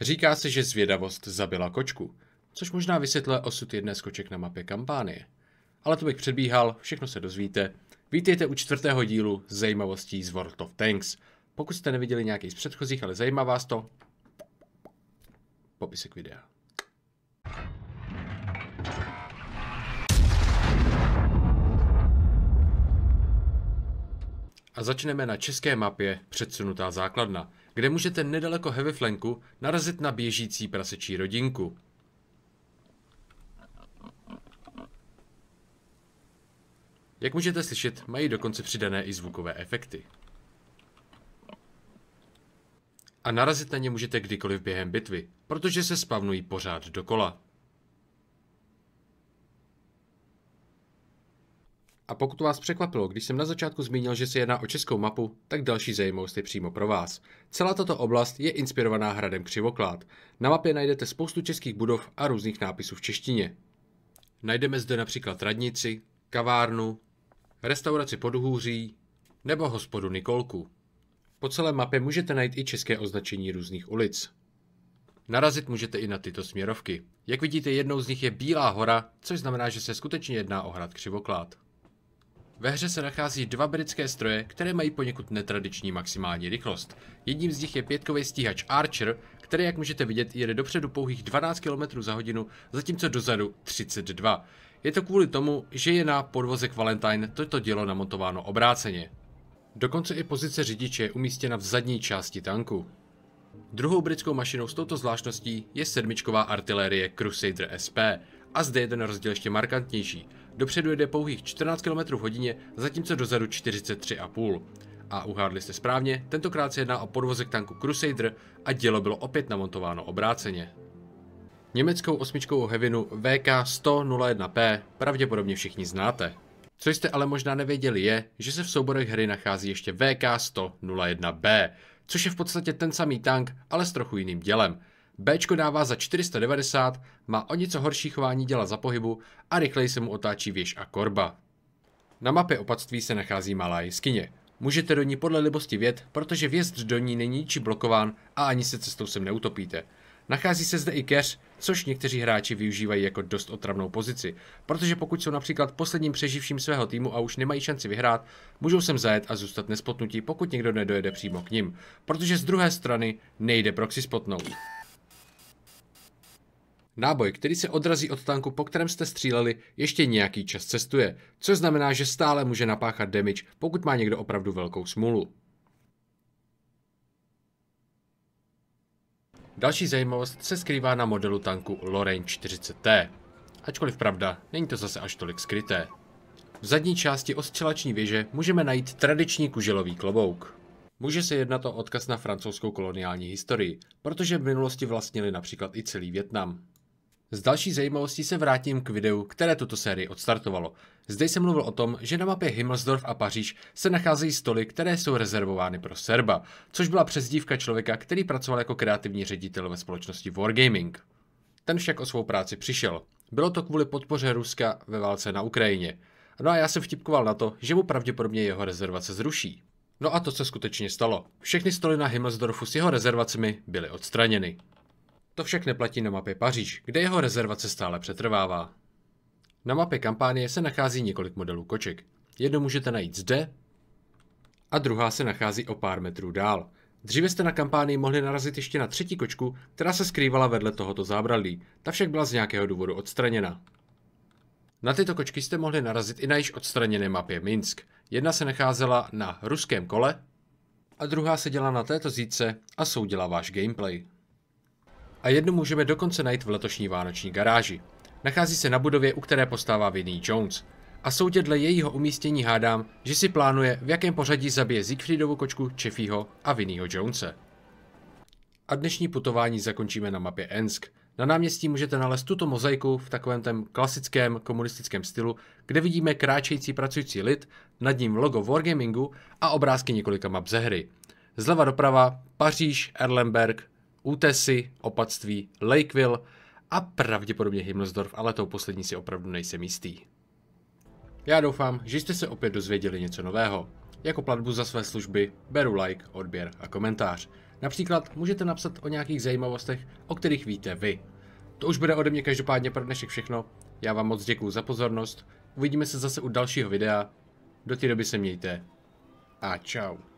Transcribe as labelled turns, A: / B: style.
A: Říká se, že zvědavost zabila kočku, což možná vysvětluje osud jedné z koček na mapě kampánie. Ale to bych předbíhal, všechno se dozvíte. Vítejte u čtvrtého dílu zajímavostí z World of Tanks. Pokud jste neviděli nějaký z předchozích, ale zajímá vás to, popisek videa. A začneme na české mapě předsunutá základna – kde můžete nedaleko flanku narazit na běžící prasečí rodinku. Jak můžete slyšet, mají dokonce přidané i zvukové efekty. A narazit na ně můžete kdykoliv během bitvy, protože se spavnují pořád dokola. A pokud vás překvapilo, když jsem na začátku zmínil, že se jedná o českou mapu, tak další zajímavost je přímo pro vás. Celá tato oblast je inspirovaná hradem Křivoklád. Na mapě najdete spoustu českých budov a různých nápisů v češtině. Najdeme zde například radnici, kavárnu, restauraci Podhůří nebo hospodu Nikolku. Po celé mapě můžete najít i české označení různých ulic. Narazit můžete i na tyto směrovky. Jak vidíte, jednou z nich je Bílá hora, což znamená, že se skutečně jedná o hrad Křivoklád. Ve hře se nachází dva britské stroje, které mají poněkud netradiční maximální rychlost. Jedním z nich je pětkový stíhač Archer, který, jak můžete vidět, jede dopředu pouhých 12 km za hodinu, zatímco dozadu 32. Je to kvůli tomu, že je na podvozek Valentine toto dělo namontováno obráceně. Dokonce i pozice řidiče je umístěna v zadní části tanku. Druhou britskou mašinou s touto zvláštností je sedmičková artilérie Crusader SP. A zde je ten rozdíl ještě markantnější. Dopředu jede pouhých 14 km hodině, zatímco dozadu 43,5. A uhádli jste správně, tentokrát se jedná o podvozek tanku Crusader a dělo bylo opět namontováno obráceně. Německou osmičkovou hevinu vk 101 p pravděpodobně všichni znáte. Co jste ale možná nevěděli je, že se v souborech hry nachází ještě vk 101 b což je v podstatě ten samý tank, ale s trochu jiným dělem. B dává za 490, má o něco horší chování děla za pohybu a rychleji se mu otáčí věž a korba. Na mapě opatství se nachází malá jeskyně. Můžete do ní podle libosti vjet, protože vjezd do ní není či blokován a ani se cestou sem neutopíte. Nachází se zde i keř, což někteří hráči využívají jako dost otravnou pozici, protože pokud jsou například posledním přeživším svého týmu a už nemají šanci vyhrát, můžou sem zajet a zůstat nespotnutí, pokud někdo nedojede přímo k ním, protože z druhé strany nejde proxy spotnout. Náboj, který se odrazí od tanku, po kterém jste stříleli, ještě nějaký čas cestuje, což znamená, že stále může napáchat damage, pokud má někdo opravdu velkou smůlu. Další zajímavost se skrývá na modelu tanku Lorraine 40T. Ačkoliv pravda, není to zase až tolik skryté. V zadní části ostřelační věže můžeme najít tradiční kuželový klobouk. Může se jednat o odkaz na francouzskou koloniální historii, protože v minulosti vlastnili například i celý Větnam. Z další zajímavostí se vrátím k videu, které tuto sérii odstartovalo. Zde jsem mluvil o tom, že na mapě Himmelsdorf a Paříž se nacházejí stoly, které jsou rezervovány pro Serba, což byla přezdívka člověka, který pracoval jako kreativní ředitel ve společnosti Wargaming. Ten však o svou práci přišel. Bylo to kvůli podpoře Ruska ve válce na Ukrajině. No a já jsem vtipkoval na to, že mu pravděpodobně jeho rezervace zruší. No a to se skutečně stalo. Všechny stoly na Himmelsdorfu s jeho rezervacemi byly odstraněny. To však neplatí na mapě Paříž, kde jeho rezervace stále přetrvává. Na mapě kampánie se nachází několik modelů koček. Jedno můžete najít zde a druhá se nachází o pár metrů dál. Dříve jste na kampánii mohli narazit ještě na třetí kočku, která se skrývala vedle tohoto zábradlí, ta však byla z nějakého důvodu odstraněna. Na tyto kočky jste mohli narazit i na již odstraněné mapě Minsk. Jedna se nacházela na ruském kole a druhá seděla na této zítce a soudila váš gameplay a jednu můžeme dokonce najít v letošní vánoční garáži. Nachází se na budově, u které postává Vinny Jones. A soudě dle jejího umístění hádám, že si plánuje, v jakém pořadí zabije Siegfriedovu kočku, Čefího a Vinnyho Jonese. A dnešní putování zakončíme na mapě Ensk. Na náměstí můžete nalézt tuto mozaiku v takovém tém klasickém komunistickém stylu, kde vidíme kráčející pracující lid, nad ním logo Wargamingu a obrázky několika map ze hry. Zleva doprava Paříž, Erlenberg, útesy, opatství, Lakeville a pravděpodobně Himmelsdorf, ale tou poslední si opravdu nejsem jistý. Já doufám, že jste se opět dozvěděli něco nového. Jako platbu za své služby beru like, odběr a komentář. Například můžete napsat o nějakých zajímavostech, o kterých víte vy. To už bude ode mě každopádně pro dnešek všechno. Já vám moc děkuju za pozornost. Uvidíme se zase u dalšího videa. Do té doby se mějte. A čau.